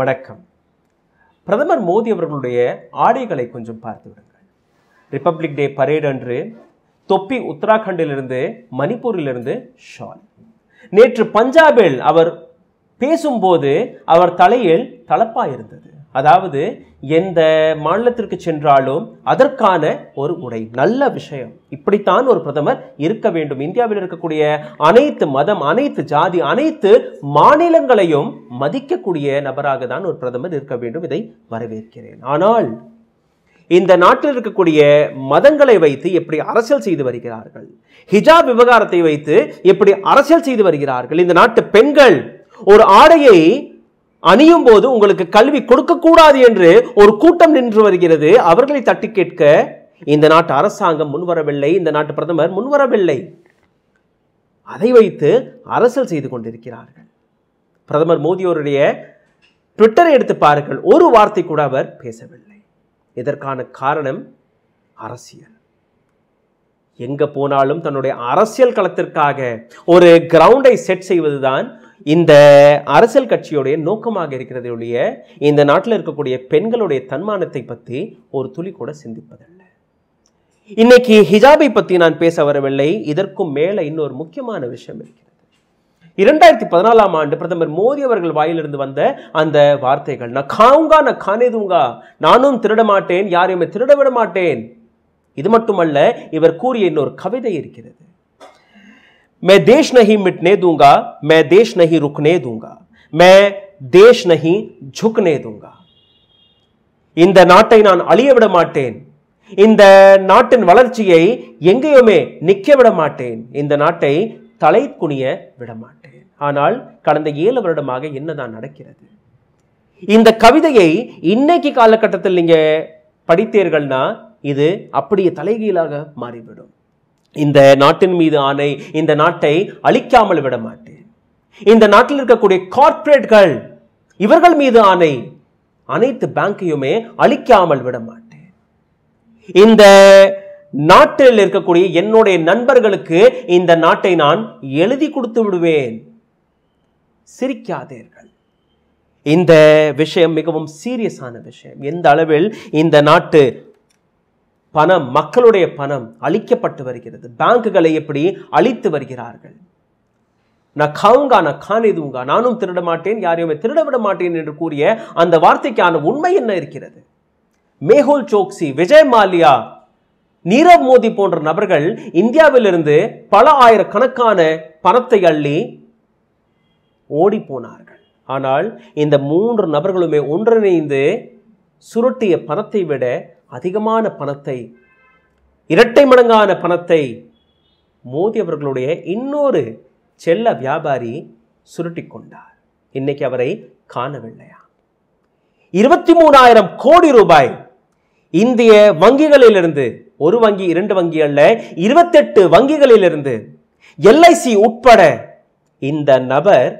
வணக்கம் பிரதமர் மோடி அவர்களுடைய ஆடைகளை கொஞ்சம் பார்த்து விடுங்கள் ரிப்பப்ளிக் டே பரேட் அன்று தொப்பி உத்தராகண்டிலிருந்து மணிப்பூரிலிருந்து ஷால் நேற்று பஞ்சாபில் அவர் பேசும்போது அவர் தலையில் தலப்பா இருந்தது அதாவது எந்த மாநிலத்திற்கு சென்றாலும் அதற்கான ஒரு உடை நல்ல விஷயம் இப்படித்தான் ஒரு பிரதமர் இருக்க வேண்டும் இந்தியாவில் இருக்கக்கூடிய அனைத்து மதம் அனைத்து ஜாதி அனைத்து மாநிலங்களையும் மதிக்கக்கூடிய நபராக தான் ஒரு பிரதமர் இருக்க வேண்டும் இதை வரவேற்கிறேன் ஆனால் இந்த நாட்டில் இருக்கக்கூடிய மதங்களை வைத்து எப்படி அரசியல் செய்து வருகிறார்கள் ஹிஜாப் விவகாரத்தை வைத்து எப்படி அரசியல் செய்து வருகிறார்கள் இந்த நாட்டு பெண்கள் ஒரு ஆடையை அணியும் போது உங்களுக்கு கல்வி கொடுக்கக்கூடாது என்று ஒரு கூட்டம் நின்று வருகிறது அவர்களை தட்டி கேட்க இந்த நாட்டு அரசாங்கம் முன்வரவில்லை இந்த நாட்டு பிரதமர் முன்வரவில்லை அதை வைத்து அரசல் செய்து கொண்டிருக்கிறார்கள் பிரதமர் அவருடைய ட்விட்டரை எடுத்து பாருங்கள் ஒரு வார்த்தை கூட அவர் பேசவில்லை இதற்கான காரணம் அரசியல் எங்க போனாலும் தன்னுடைய அரசியல் களத்திற்காக ஒரு கிரவுண்டை செட் செய்வதுதான் இந்த அரசியல் கட்சியுடைய நோக்கமாக இருக்கிறது ஒழிய இந்த நாட்டில் இருக்கக்கூடிய பெண்களுடைய தன்மானத்தை பற்றி ஒரு துளி கூட சிந்திப்பதில்லை இன்னைக்கு ஹிஜாபை பற்றி நான் பேச வரவில்லை இதற்கும் மேலே இன்னொரு முக்கியமான விஷயம் இருக்கிறது இரண்டாயிரத்தி பதினாலாம் ஆண்டு பிரதமர் மோடி அவர்கள் வாயிலிருந்து வந்த அந்த வார்த்தைகள் நான் காவுங்கா நான் காணேதுங்கா நானும் திருட மாட்டேன் யாரையுமே திருட விட மாட்டேன் இது மட்டுமல்ல இவர் கூறிய இன்னொரு கவிதை இருக்கிறது मैं देश नहीं मिटने दूंगा मैं देश नहीं रुकने दूंगा मैं தேஷ் நகி ஜுக்னே துங்கா இந்த நாட்டை நான் அழிய விட மாட்டேன் இந்த நாட்டின் வளர்ச்சியை எங்கேயுமே நிற்க விட மாட்டேன் இந்த நாட்டை தலை குனிய விட மாட்டேன் ஆனால் கடந்த ஏழு வருடமாக என்னதான் நடக்கிறது இந்த கவிதையை இன்னைக்கு காலகட்டத்தில் நீங்க படித்தீர்கள்னா இது அப்படியே தலைகீழாக மாறிவிடும் இந்த நாட்டின் மீது ஆணை இந்த நாட்டை அழிக்காமல் விட மாட்டேன் இந்த நாட்டில் இருக்கக்கூடிய கார்ப்பரேட்கள் இவர்கள் மீது ஆணை அனைத்து பேங்கையுமே அழிக்காமல் விட மாட்டேன் இந்த நாட்டில் இருக்கக்கூடிய என்னுடைய நண்பர்களுக்கு இந்த நாட்டை நான் எழுதி கொடுத்து விடுவேன் சிரிக்காதீர்கள் இந்த விஷயம் மிகவும் சீரியஸான விஷயம் எந்த அளவில் இந்த நாட்டு பணம் மக்களுடைய பணம் அழிக்கப்பட்டு வருகிறது பேங்குகளை எப்படி அழித்து வருகிறார்கள் நான் கவுங்கா நான் காணிதுங்கா நானும் திருட மாட்டேன் யாரையுமே திருட விட மாட்டேன் என்று கூறிய அந்த வார்த்தைக்கான உண்மை என்ன இருக்கிறது மேஹுல் சோக்சி விஜய் மாலியா நீரவ் மோடி போன்ற நபர்கள் இந்தியாவிலிருந்து பல ஆயிரக்கணக்கான பணத்தை அள்ளி ஓடி போனார்கள் ஆனால் இந்த மூன்று நபர்களுமே ஒன்றிணைந்து சுருட்டிய பணத்தை விட அதிகமான பணத்தை இரட்டை மடங்கான பணத்தை மோதி அவர்களுடைய இன்னொரு செல்ல வியாபாரி சுருட்டி கொண்டார் இன்னைக்கு அவரை காணவில்லையா இருபத்தி மூணாயிரம் கோடி ரூபாய் இந்திய வங்கிகளிலிருந்து ஒரு வங்கி இரண்டு வங்கி அல்ல இருபத்தெட்டு வங்கிகளிலிருந்து எல்ஐசி உட்பட இந்த நபர்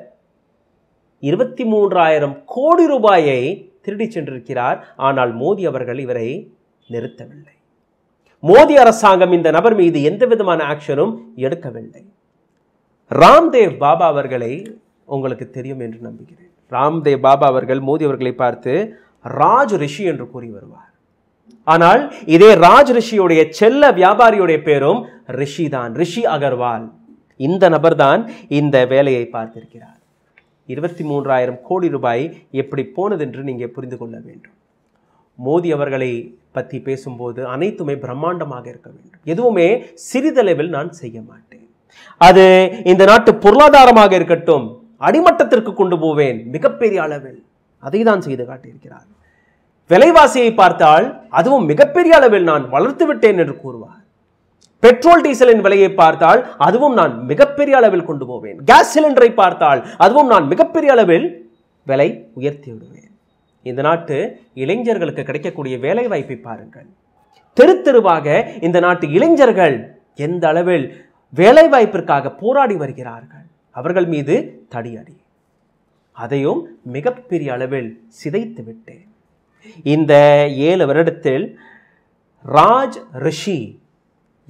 இருபத்தி மூன்றாயிரம் கோடி ரூபாயை திருடி சென்றிருக்கிறார் ஆனால் மோடி அவர்கள் இவரை நிறுத்தவில்லை மோடி அரசாங்கம் இந்த நபர் மீது எந்த விதமான ஆக்ஷனும் எடுக்கவில்லை ராம்தேவ் பாபா அவர்களை உங்களுக்கு தெரியும் என்று நம்புகிறேன் ராம்தேவ் பாபா அவர்கள் மோடி அவர்களை பார்த்து ராஜ் ரிஷி என்று கூறி வருவார் ஆனால் இதே ராஜ் ரிஷியுடைய செல்ல வியாபாரியுடைய பேரும் ரிஷி தான் ரிஷி அகர்வால் இந்த நபர் தான் இந்த வேலையை பார்த்திருக்கிறார் இருபத்தி மூன்றாயிரம் கோடி ரூபாய் எப்படி போனது என்று நீங்கள் புரிந்து கொள்ள வேண்டும் மோதி அவர்களை பற்றி பேசும்போது அனைத்துமே பிரம்மாண்டமாக இருக்க வேண்டும் எதுவுமே சிறிதளவில் நான் செய்ய மாட்டேன் அது இந்த நாட்டு பொருளாதாரமாக இருக்கட்டும் அடிமட்டத்திற்கு கொண்டு போவேன் மிகப்பெரிய அளவில் அதை தான் செய்து காட்டியிருக்கிறார் விலைவாசியை பார்த்தால் அதுவும் மிகப்பெரிய அளவில் நான் வளர்த்து விட்டேன் என்று கூறுவார் பெட்ரோல் டீசலின் விலையை பார்த்தால் அதுவும் நான் மிகப்பெரிய அளவில் கொண்டு போவேன் கேஸ் சிலிண்டரை பார்த்தால் அதுவும் நான் மிகப்பெரிய அளவில் விலை உயர்த்தி விடுவேன் இந்த நாட்டு இளைஞர்களுக்கு கிடைக்கக்கூடிய வேலை வாய்ப்பை பாருங்கள் தெரு தெருவாக இந்த நாட்டு இளைஞர்கள் எந்த அளவில் வேலை வாய்ப்பிற்காக போராடி வருகிறார்கள் அவர்கள் மீது தடியடி அதையும் மிகப்பெரிய அளவில் சிதைத்து விட்டேன் இந்த ஏழு வருடத்தில் ராஜ் ரிஷி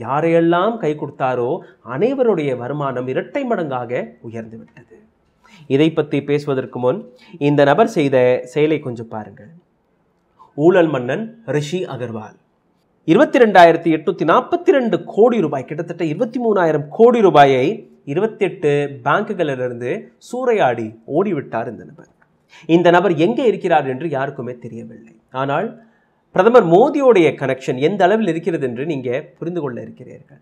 யாரையெல்லாம் கை கொடுத்தாரோ அனைவருடைய வருமானம் இரட்டை மடங்காக உயர்ந்துவிட்டது இதை பற்றி பேசுவதற்கு முன் இந்த நபர் செய்த செயலை கொஞ்சம் பாருங்கள் ஊழல் மன்னன் ரிஷி அகர்வால் இருபத்தி ரெண்டாயிரத்தி எட்நூத்தி நாற்பத்தி ரெண்டு கோடி ரூபாய் கிட்டத்தட்ட இருபத்தி மூணாயிரம் கோடி ரூபாயை இருபத்தி எட்டு பேங்குகளிலிருந்து சூறையாடி ஓடிவிட்டார் இந்த நபர் இந்த நபர் எங்கே இருக்கிறார் என்று யாருக்குமே தெரியவில்லை ஆனால் பிரதமர் மோடியோடைய கனெக்ஷன் எந்த அளவில் இருக்கிறது என்று நீங்கள் புரிந்து கொள்ள இருக்கிறீர்கள்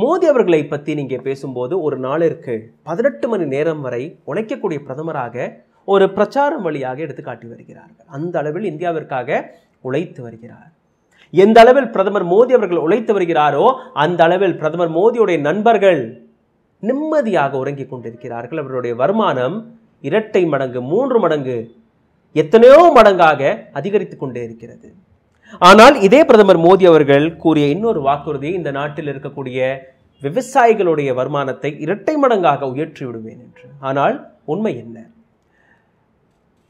மோடி அவர்களை பற்றி நீங்கள் பேசும்போது ஒரு நாளிற்கு பதினெட்டு மணி நேரம் வரை உழைக்கக்கூடிய பிரதமராக ஒரு பிரச்சாரம் வழியாக எடுத்து காட்டி வருகிறார்கள் அந்த அளவில் இந்தியாவிற்காக உழைத்து வருகிறார் எந்த அளவில் பிரதமர் மோடி அவர்கள் உழைத்து வருகிறாரோ அந்த அளவில் பிரதமர் மோடியுடைய நண்பர்கள் நிம்மதியாக உறங்கிக் கொண்டிருக்கிறார்கள் அவருடைய வருமானம் இரட்டை மடங்கு மூன்று மடங்கு எத்தனையோ மடங்காக அதிகரித்து கொண்டே இருக்கிறது ஆனால் இதே பிரதமர் மோடி அவர்கள் கூறிய இன்னொரு வாக்குறுதி இந்த நாட்டில் இருக்கக்கூடிய விவசாயிகளுடைய வருமானத்தை இரட்டை மடங்காக உயர்த்தி விடுவேன் என்று ஆனால் உண்மை என்ன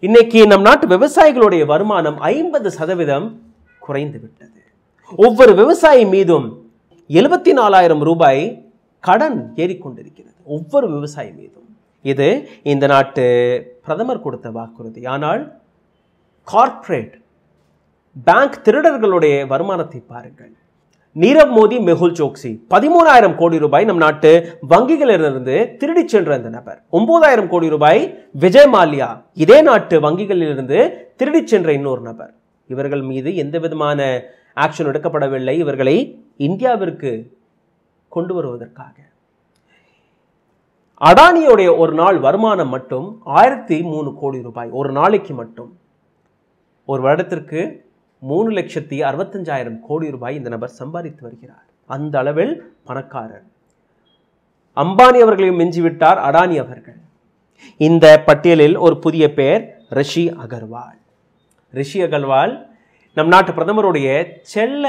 இன்னைக்கு நம் நாட்டு விவசாயிகளுடைய வருமானம் ஐம்பது சதவீதம் குறைந்து விட்டது ஒவ்வொரு விவசாயி மீதும் எழுபத்தி நாலாயிரம் ரூபாய் கடன் ஏறிக்கொண்டிருக்கிறது ஒவ்வொரு விவசாயி மீதும் இது இந்த நாட்டு பிரதமர் கொடுத்த வாக்குறுதி ஆனால் கார்ப்பரேட் பேங்க் திருடர்களுடைய வருமானத்தை பாருங்கள் நீரவ் மோடி மெகுல் சோக்சி பதிமூணாயிரம் கோடி ரூபாய் நம் நாட்டு வங்கிகளிலிருந்து திருடி சென்ற இந்த நபர் ஒன்பதாயிரம் கோடி ரூபாய் விஜய் மால்யா இதே நாட்டு வங்கிகளிலிருந்து திருடி சென்ற இன்னொரு நபர் இவர்கள் மீது எந்த விதமான ஆக்ஷன் எடுக்கப்படவில்லை இவர்களை இந்தியாவிற்கு கொண்டு வருவதற்காக அடானியோடைய ஒரு நாள் வருமானம் மட்டும் ஆயிரத்தி மூணு கோடி ரூபாய் ஒரு நாளைக்கு மட்டும் ஒரு வருடத்திற்கு மூணு லட்சத்தி அறுபத்தஞ்சாயிரம் கோடி ரூபாய் இந்த நபர் சம்பாதித்து வருகிறார் அந்த அளவில் பணக்காரர் அம்பானி அவர்களையும் மிஞ்சிவிட்டார் அடானி அவர்கள் இந்த பட்டியலில் ஒரு புதிய பெயர் ரிஷி அகர்வால் ரிஷி அகர்வால் நம் நாட்டு பிரதமருடைய செல்ல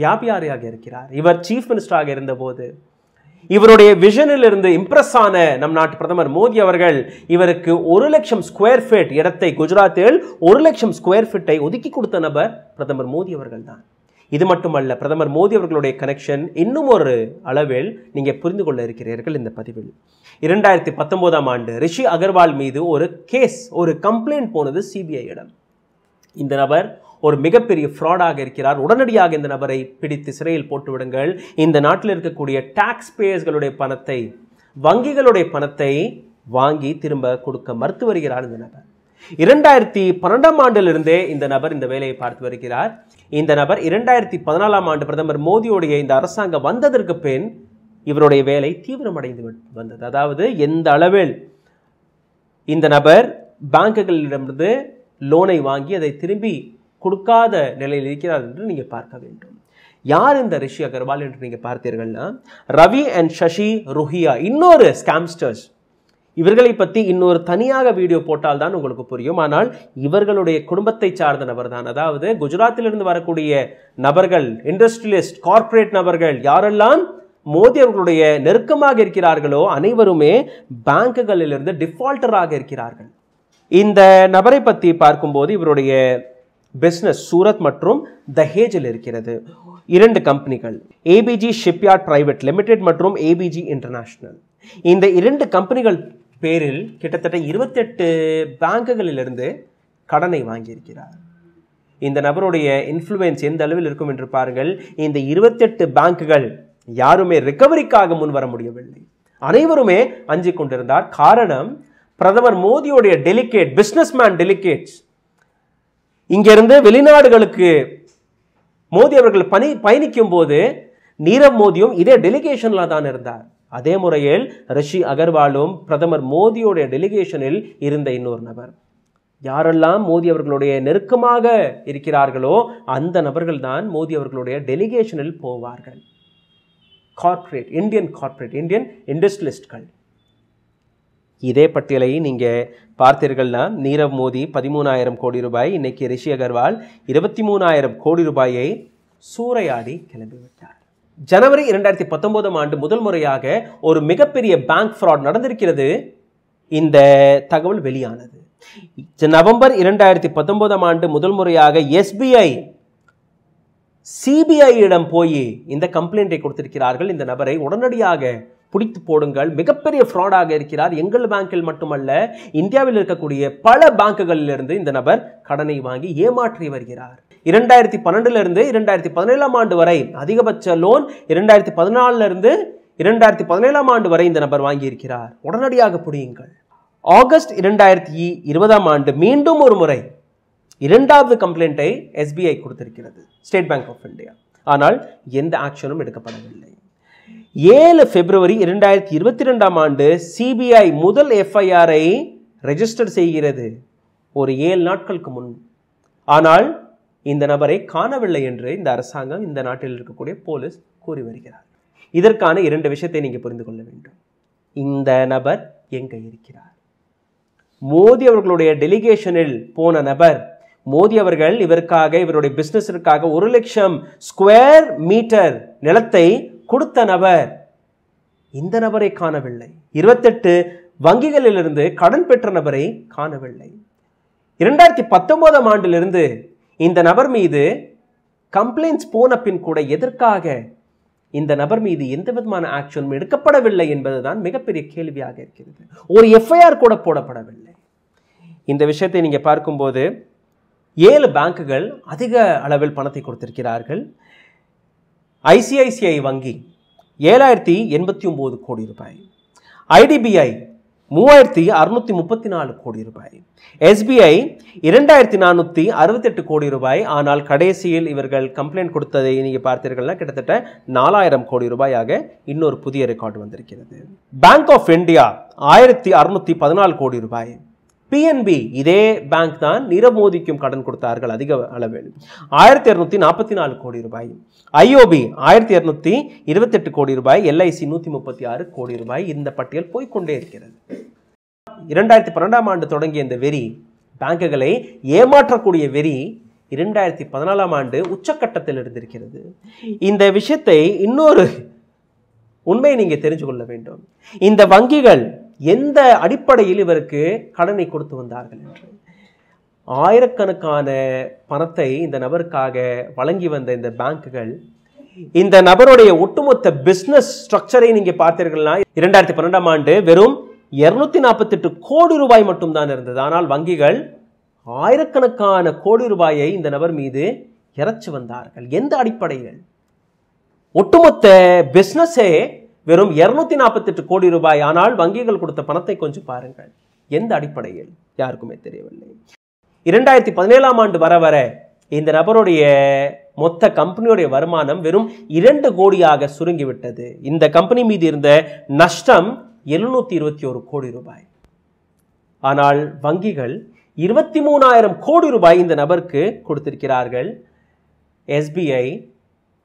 வியாபாரியாக இருக்கிறார் இவர் சீஃப் மினிஸ்டராக இருந்தபோது இவருடைய விஷனிலிருந்து இம்ப்ரெஸ் ஆன நம் நாட்டு பிரதமர் மோடி அவர்கள் இவருக்கு ஒரு லட்சம் ஸ்கொயர் ஃபீட் இடத்தை குஜராத்தில் ஒரு லட்சம் ஸ்கொயர் ஃபீட்டை ஒதுக்கி கொடுத்த நபர் பிரதமர் மோடி அவர்கள் தான் இது மட்டுமல்ல பிரதமர் மோடி அவர்களுடைய கனெக்ஷன் இன்னும் ஒரு அளவில் நீங்கள் புரிந்து கொள்ள இருக்கிறீர்கள் இந்த பதிவில் இரண்டாயிரத்தி பத்தொன்பதாம் ஆண்டு ரிஷி அகர்வால் மீது ஒரு கேஸ் ஒரு கம்ப்ளைண்ட் போனது சிபிஐ இடம் இந்த நபர் ஒரு மிகப்பெரிய ஃப்ராடாக இருக்கிறார் உடனடியாக இந்த நபரை பிடித்து சிறையில் போட்டுவிடுங்கள் இந்த நாட்டில் இருக்கக்கூடிய டாக்ஸ் பேயர்ஸ்களுடைய பணத்தை வங்கிகளுடைய பணத்தை வாங்கி திரும்ப கொடுக்க மறுத்து வருகிறார் இந்த நபர் இரண்டாயிரத்தி பன்னெண்டாம் ஆண்டிலிருந்தே இந்த நபர் இந்த வேலையை பார்த்து வருகிறார் இந்த நபர் இரண்டாயிரத்தி பதினாலாம் ஆண்டு பிரதமர் மோடியுடைய இந்த அரசாங்கம் வந்ததற்கு பின் இவருடைய வேலை தீவிரமடைந்து வந்தது அதாவது எந்த அளவில் இந்த நபர் பேங்குகளிடமிருந்து லோனை வாங்கி அதை திரும்பி கொடுக்காத நிலையில் இருக்கிறார் என்று நீங்கள் பார்க்க வேண்டும் யார் இந்த ரிஷி அகர்வால் என்று நீங்கள் பார்த்தீர்கள்னா ரவி அண்ட் சஷி ரொஹியா இன்னொரு ஸ்கேம்ஸ்டர்ஸ் இவர்களை பற்றி இன்னொரு தனியாக வீடியோ போட்டால் தான் உங்களுக்கு புரியும் ஆனால் இவர்களுடைய குடும்பத்தை சார்ந்த நபர் தான் அதாவது குஜராத்திலிருந்து வரக்கூடிய நபர்கள் இண்டஸ்ட்ரியலிஸ்ட் கார்ப்பரேட் நபர்கள் யாரெல்லாம் மோதி அவர்களுடைய நெருக்கமாக இருக்கிறார்களோ அனைவருமே பேங்குகளிலிருந்து டிஃபால்டராக இருக்கிறார்கள் இந்த நபரை பற்றி பார்க்கும்போது இவருடைய பிஸ்னஸ் சூரத் மற்றும் தஹேஜில் இருக்கிறது இரண்டு கம்பெனிகள் ஏபிஜி ஷிப்யார்ட் பிரைவேட் லிமிடெட் மற்றும் ஏபிஜி இன்டர்நேஷ்னல் இந்த இரண்டு கம்பெனிகள் பேரில் கிட்டத்தட்ட இருபத்தெட்டு பேங்குகளிலிருந்து கடனை வாங்கியிருக்கிறார் இந்த நபருடைய இன்ஃப்ளூயன்ஸ் எந்த அளவில் இருக்கும் என்று பாருங்கள் இந்த இருபத்தெட்டு பேங்குகள் யாருமே ரிகவரிக்காக வர முடியவில்லை அனைவருமே அஞ்சிக் கொண்டிருந்தார் காரணம் பிரதமர் மோடியுடைய டெலிகேட் பிஸ்னஸ்மேன் டெலிகேட்ஸ் இங்கிருந்து வெளிநாடுகளுக்கு மோடி அவர்கள் பணி பயணிக்கும் போது நீரவ் மோடியும் இதே டெலிகேஷனில் தான் இருந்தார் அதே முறையில் ரஷி அகர்வாலும் பிரதமர் மோடியோடைய டெலிகேஷனில் இருந்த இன்னொரு நபர் யாரெல்லாம் மோடி அவர்களுடைய நெருக்கமாக இருக்கிறார்களோ அந்த நபர்கள் தான் மோடி அவர்களுடைய டெலிகேஷனில் போவார்கள் கார்ப்பரேட் இந்தியன் கார்ப்பரேட் இந்தியன் இண்டஸ்ட்ரியலிஸ்ட்கள் இதே பட்டியலை நீங்கள் பார்த்தீர்கள்னா நீரவ் மோடி பதிமூணாயிரம் கோடி ரூபாய் இன்றைக்கி ரிஷி அகர்வால் இருபத்தி மூணாயிரம் கோடி ரூபாயை சூறையாடி கிளம்பிவிட்டார் ஜனவரி இரண்டாயிரத்தி பத்தொன்பதாம் ஆண்டு முதல் முறையாக ஒரு மிகப்பெரிய பேங்க் ஃப்ராட் நடந்திருக்கிறது இந்த தகவல் வெளியானது நவம்பர் இரண்டாயிரத்தி பத்தொன்பதாம் ஆண்டு முதல் முறையாக எஸ்பிஐ சிபிஐயிடம் போய் இந்த கம்ப்ளைண்ட்டை கொடுத்திருக்கிறார்கள் இந்த நபரை உடனடியாக பிடித்து போடுங்கள் மிகப்பெரிய ஃப்ராடாக இருக்கிறார் எங்கள் பேங்கில் மட்டுமல்ல இந்தியாவில் இருக்கக்கூடிய பல பேங்குகளிலிருந்து இந்த நபர் கடனை வாங்கி ஏமாற்றி வருகிறார் இரண்டாயிரத்தி பன்னெண்டுலேருந்து இரண்டாயிரத்தி பதினேழாம் ஆண்டு வரை அதிகபட்ச லோன் இரண்டாயிரத்தி பதினாலிருந்து இரண்டாயிரத்தி பதினேழாம் ஆண்டு வரை இந்த நபர் வாங்கியிருக்கிறார் உடனடியாக புடியுங்கள் ஆகஸ்ட் இரண்டாயிரத்தி இருபதாம் ஆண்டு மீண்டும் ஒரு முறை இரண்டாவது கம்ப்ளைண்ட்டை எஸ்பிஐ கொடுத்திருக்கிறது ஸ்டேட் பேங்க் ஆஃப் இந்தியா ஆனால் எந்த ஆக்ஷனும் எடுக்கப்படவில்லை ஏழு பிப்ரவரி இரண்டாயிரத்தி இருபத்தி ரெண்டாம் ஆண்டு சிபிஐ முதல் எஃப்ஐஆரை ரெஜிஸ்டர் செய்கிறது ஒரு ஏழு நாட்களுக்கு முன் ஆனால் இந்த நபரை காணவில்லை என்று இந்த அரசாங்கம் இந்த நாட்டில் இருக்கக்கூடிய போலீஸ் கூறி வருகிறார் இதற்கான இரண்டு விஷயத்தை நீங்கள் புரிந்து கொள்ள வேண்டும் இந்த நபர் எங்கே இருக்கிறார் மோடி அவர்களுடைய டெலிகேஷனில் போன நபர் மோடி அவர்கள் இவருக்காக இவருடைய பிஸ்னஸிற்காக ஒரு லட்சம் ஸ்கொயர் மீட்டர் நிலத்தை கொடுத்த நபர் இந்த நபரை காணவில்லை இருபத்தெட்டு வங்கிகளிலிருந்து கடன் பெற்ற நபரை காணவில்லை இரண்டாயிரத்தி பத்தொன்பதாம் ஆண்டிலிருந்து இந்த நபர் மீது கம்ப்ளைண்ட்ஸ் போன பின் கூட எதற்காக இந்த நபர் மீது எந்த விதமான ஆக்ஷனும் எடுக்கப்படவில்லை என்பதுதான் மிகப்பெரிய கேள்வியாக இருக்கிறது ஒரு எஃப்ஐஆர் கூட போடப்படவில்லை இந்த விஷயத்தை நீங்கள் பார்க்கும்போது ஏழு பேங்க்குகள் அதிக அளவில் பணத்தை கொடுத்திருக்கிறார்கள் ஐசிஐசிஐ வங்கி ஏழாயிரத்தி எண்பத்தி ஒம்பது கோடி ரூபாய் ஐடிபிஐ மூவாயிரத்தி அறுநூத்தி முப்பத்தி நாலு கோடி ரூபாய் எஸ்பிஐ இரண்டாயிரத்தி நானூற்றி அறுபத்தெட்டு கோடி ரூபாய் ஆனால் கடைசியில் இவர்கள் கம்ப்ளைண்ட் கொடுத்ததை நீங்க பார்த்தீர்கள்னா கிட்டத்தட்ட நாலாயிரம் கோடி ரூபாயாக இன்னொரு புதிய ரெக்கார்டு வந்திருக்கிறது பேங்க் ஆஃப் இந்தியா ஆயிரத்தி அறுநூத்தி பதினாலு கோடி ரூபாய் பிஎன்பி இதே பேங்க் தான் நிரவ் மோதிக்கும் கடன் கொடுத்தார்கள் அதிக அளவில் ஆயிரத்தி இரநூத்தி நாற்பத்தி நாலு கோடி ரூபாய் ஐஓபி ஆயிரத்தி இரநூத்தி இருபத்தெட்டு கோடி ரூபாய் எல்ஐசி நூற்றி முப்பத்தி ஆறு கோடி ரூபாய் இந்த பட்டியல் போய்கொண்டே இருக்கிறது இரண்டாயிரத்தி பன்னெண்டாம் ஆண்டு தொடங்கிய இந்த வெறி பேங்குகளை ஏமாற்றக்கூடிய வெறி இரண்டாயிரத்தி பதினாலாம் ஆண்டு உச்சக்கட்டத்தில் இருந்திருக்கிறது இந்த விஷயத்தை இன்னொரு உண்மையை நீங்கள் தெரிஞ்சு கொள்ள வேண்டும் இந்த வங்கிகள் எந்த அடிப்படையில் இவருக்கு கடனை கொடுத்து வந்தார்கள் என்று ஆயிரக்கணக்கான பணத்தை இந்த நபருக்காக வழங்கி வந்த இந்த பேங்குகள் இந்த நபருடைய ஒட்டுமொத்த பிஸ்னஸ் ஸ்ட்ரக்சரை நீங்க பார்த்தீர்கள்னா இரண்டாயிரத்தி பன்னெண்டாம் ஆண்டு வெறும் இருநூத்தி நாற்பத்தி எட்டு கோடி ரூபாய் மட்டும்தான் இருந்தது ஆனால் வங்கிகள் ஆயிரக்கணக்கான கோடி ரூபாயை இந்த நபர் மீது இறச்சி வந்தார்கள் எந்த அடிப்படையில் ஒட்டுமொத்த பிஸ்னஸே வெறும் இரநூத்தி நாற்பத்தெட்டு கோடி ரூபாய் ஆனால் வங்கிகள் கொடுத்த பணத்தை கொஞ்சம் பாருங்கள் எந்த அடிப்படையில் யாருக்குமே தெரியவில்லை இரண்டாயிரத்தி பதினேழாம் ஆண்டு வர வர இந்த நபருடைய மொத்த கம்பெனியுடைய வருமானம் வெறும் இரண்டு கோடியாக சுருங்கிவிட்டது இந்த கம்பெனி மீது இருந்த நஷ்டம் எழுநூத்தி இருபத்தி ஒரு கோடி ரூபாய் ஆனால் வங்கிகள் இருபத்தி மூணாயிரம் கோடி ரூபாய் இந்த நபருக்கு கொடுத்திருக்கிறார்கள் எஸ்பிஐ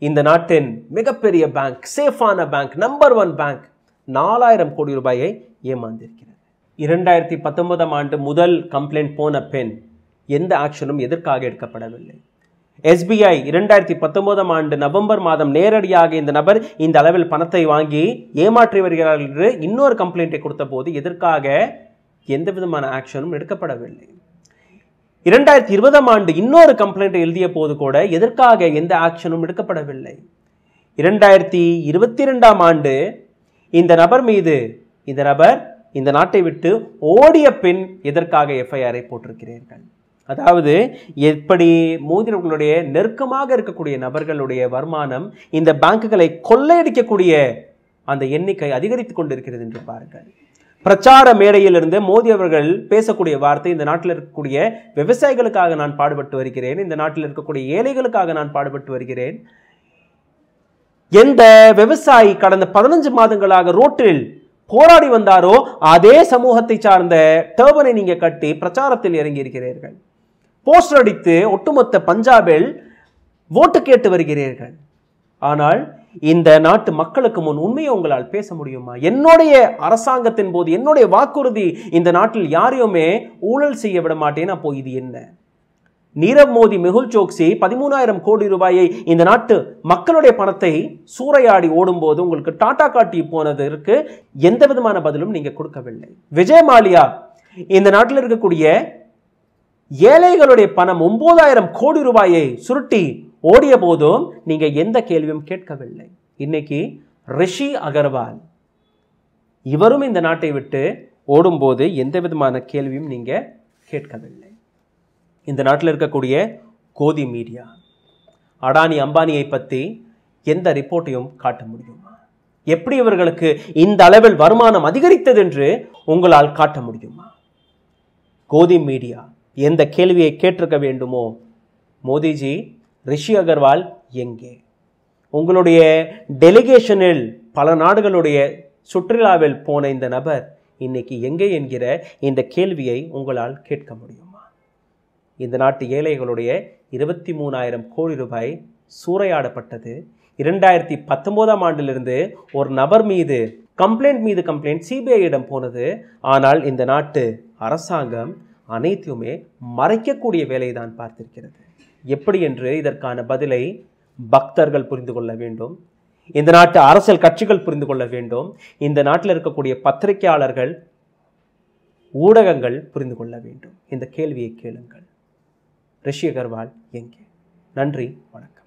இந்த நாட்டின் மிகப்பெரிய பேங்க் சேஃபான பேங்க் நம்பர் ஒன் பேங்க் நாலாயிரம் கோடி ரூபாயை ஏமாந்திருக்கிறது இரண்டாயிரத்தி பத்தொன்பதாம் ஆண்டு முதல் கம்ப்ளைண்ட் போன பெண் எந்த ஆக்ஷனும் எதற்காக எடுக்கப்படவில்லை எஸ்பிஐ இரண்டாயிரத்தி பத்தொன்பதாம் ஆண்டு நவம்பர் மாதம் நேரடியாக இந்த நபர் இந்த அளவில் பணத்தை வாங்கி ஏமாற்றி வருகிறார்கள் என்று இன்னொரு கம்ப்ளைண்ட்டை கொடுத்த போது எதற்காக எந்த விதமான ஆக்ஷனும் எடுக்கப்படவில்லை இரண்டாயிரத்தி இருபதாம் ஆண்டு இன்னொரு கம்ப்ளைண்ட் எழுதிய போது கூட எதற்காக எந்த ஆக்ஷனும் எடுக்கப்படவில்லை இரண்டாயிரத்தி இருபத்தி ரெண்டாம் ஆண்டு இந்த நபர் மீது இந்த நபர் இந்த நாட்டை விட்டு ஓடிய பின் எதற்காக எஃப்ஐஆரை போட்டிருக்கிறீர்கள் அதாவது எப்படி மோதிரங்களுடைய நெருக்கமாக இருக்கக்கூடிய நபர்களுடைய வருமானம் இந்த பேங்குகளை கொள்ளையடிக்கக்கூடிய அந்த எண்ணிக்கை அதிகரித்து கொண்டிருக்கிறது என்று பாருங்கள் பிரச்சார மேடையிலிருந்து மோடி அவர்கள் பேசக்கூடிய வார்த்தை இந்த நாட்டில் இருக்கக்கூடிய விவசாயிகளுக்காக நான் பாடுபட்டு வருகிறேன் இந்த நாட்டில் இருக்கக்கூடிய ஏழைகளுக்காக நான் பாடுபட்டு வருகிறேன் எந்த விவசாயி கடந்த பதினஞ்சு மாதங்களாக ரோட்டில் போராடி வந்தாரோ அதே சமூகத்தை சார்ந்த டேபனை நீங்க கட்டி பிரச்சாரத்தில் இறங்கி இருக்கிறீர்கள் போஸ்டர் அடித்து ஒட்டுமொத்த பஞ்சாபில் ஓட்டு கேட்டு வருகிறீர்கள் ஆனால் இந்த நாட்டு மக்களுக்கு முன் உண்மையை உங்களால் பேச முடியுமா என்னுடைய அரசாங்கத்தின் போது என்னுடைய வாக்குறுதி இந்த நாட்டில் யாரையுமே ஊழல் செய்ய விட மாட்டேன் அப்போ இது என்ன நீரவ் மோடி மெகுல் சோக்சி பதிமூணாயிரம் கோடி ரூபாயை இந்த நாட்டு மக்களுடைய பணத்தை சூறையாடி ஓடும்போது உங்களுக்கு டாடா காட்டி போனதற்கு எந்த விதமான பதிலும் நீங்க கொடுக்கவில்லை விஜய் மாலியா இந்த நாட்டில் இருக்கக்கூடிய ஏழைகளுடைய பணம் ஒன்பதாயிரம் கோடி ரூபாயை சுருட்டி ஓடிய போதும் நீங்கள் எந்த கேள்வியும் கேட்கவில்லை இன்னைக்கு ரிஷி அகர்வால் இவரும் இந்த நாட்டை விட்டு ஓடும்போது எந்த விதமான கேள்வியும் நீங்கள் கேட்கவில்லை இந்த நாட்டில் இருக்கக்கூடிய கோதி மீடியா அடானி அம்பானியை பற்றி எந்த ரிப்போர்ட்டையும் காட்ட முடியுமா எப்படி இவர்களுக்கு இந்த அளவில் வருமானம் அதிகரித்தது என்று உங்களால் காட்ட முடியுமா கோதி மீடியா எந்த கேள்வியை கேட்டிருக்க வேண்டுமோ மோதிஜி ரிஷி அகர்வால் எங்கே உங்களுடைய டெலிகேஷனில் பல நாடுகளுடைய சுற்றுலாவில் போன இந்த நபர் இன்னைக்கு எங்கே என்கிற இந்த கேள்வியை உங்களால் கேட்க முடியுமா இந்த நாட்டு ஏழைகளுடைய இருபத்தி மூணாயிரம் கோடி ரூபாய் சூறையாடப்பட்டது இரண்டாயிரத்தி பத்தொம்போதாம் ஆண்டிலிருந்து ஒரு நபர் மீது கம்ப்ளைண்ட் மீது கம்ப்ளைண்ட் சிபிஐயிடம் போனது ஆனால் இந்த நாட்டு அரசாங்கம் அனைத்தையுமே மறைக்கக்கூடிய வேலையை தான் பார்த்திருக்கிறது எப்படி என்று இதற்கான பதிலை பக்தர்கள் புரிந்து கொள்ள வேண்டும் இந்த நாட்டு அரசியல் கட்சிகள் புரிந்து கொள்ள வேண்டும் இந்த நாட்டில் இருக்கக்கூடிய பத்திரிகையாளர்கள் ஊடகங்கள் புரிந்து கொள்ள வேண்டும் இந்த கேள்வியை கேளுங்கள் ரிஷி அகர்வால் எங்கே நன்றி வணக்கம்